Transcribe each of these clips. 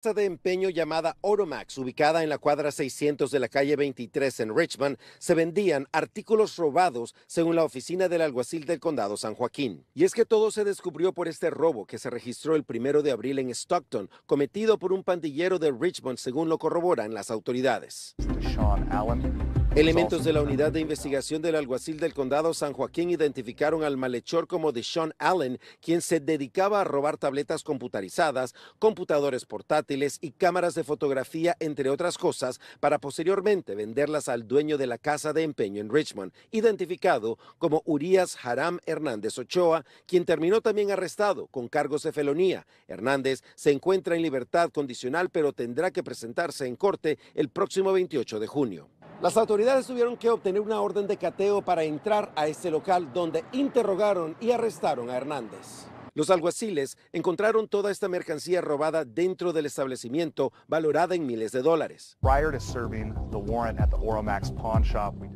de empeño llamada Oromax, ubicada en la cuadra 600 de la calle 23 en Richmond, se vendían artículos robados según la oficina del alguacil del condado San Joaquín. Y es que todo se descubrió por este robo que se registró el primero de abril en Stockton, cometido por un pandillero de Richmond, según lo corroboran las autoridades. Sean Elementos de la unidad de investigación del alguacil del condado San Joaquín identificaron al malhechor como Deshaun Allen, quien se dedicaba a robar tabletas computarizadas, computadores portátiles y cámaras de fotografía, entre otras cosas, para posteriormente venderlas al dueño de la casa de empeño en Richmond, identificado como Urias Haram Hernández Ochoa, quien terminó también arrestado con cargos de felonía. Hernández se encuentra en libertad condicional, pero tendrá que presentarse en corte el próximo 28 de junio. Las autoridades tuvieron que obtener una orden de cateo para entrar a este local donde interrogaron y arrestaron a Hernández. Los alguaciles encontraron toda esta mercancía robada dentro del establecimiento, valorada en miles de dólares.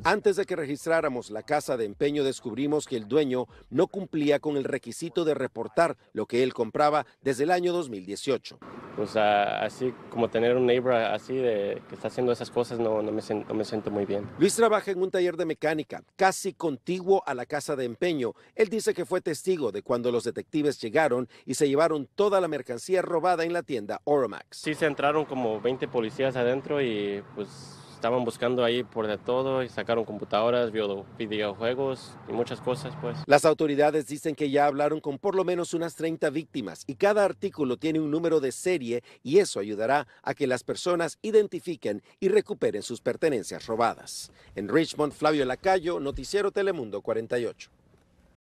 Antes de que registráramos la casa de empeño, descubrimos que el dueño no cumplía con el requisito de reportar lo que él compraba desde el año 2018 pues así como tener un neighbor así de que está haciendo esas cosas no, no, me, no me siento muy bien. Luis trabaja en un taller de mecánica casi contiguo a la casa de empeño. Él dice que fue testigo de cuando los detectives llegaron y se llevaron toda la mercancía robada en la tienda Oromax. Sí se entraron como 20 policías adentro y pues estaban buscando ahí por de todo y sacaron computadoras, videojuegos y muchas cosas pues. Las autoridades dicen que ya hablaron con por lo menos unas 30 víctimas y cada artículo tiene un número de serie y eso ayudará a que las personas identifiquen y recuperen sus pertenencias robadas. En Richmond, Flavio Lacayo, Noticiero Telemundo 48.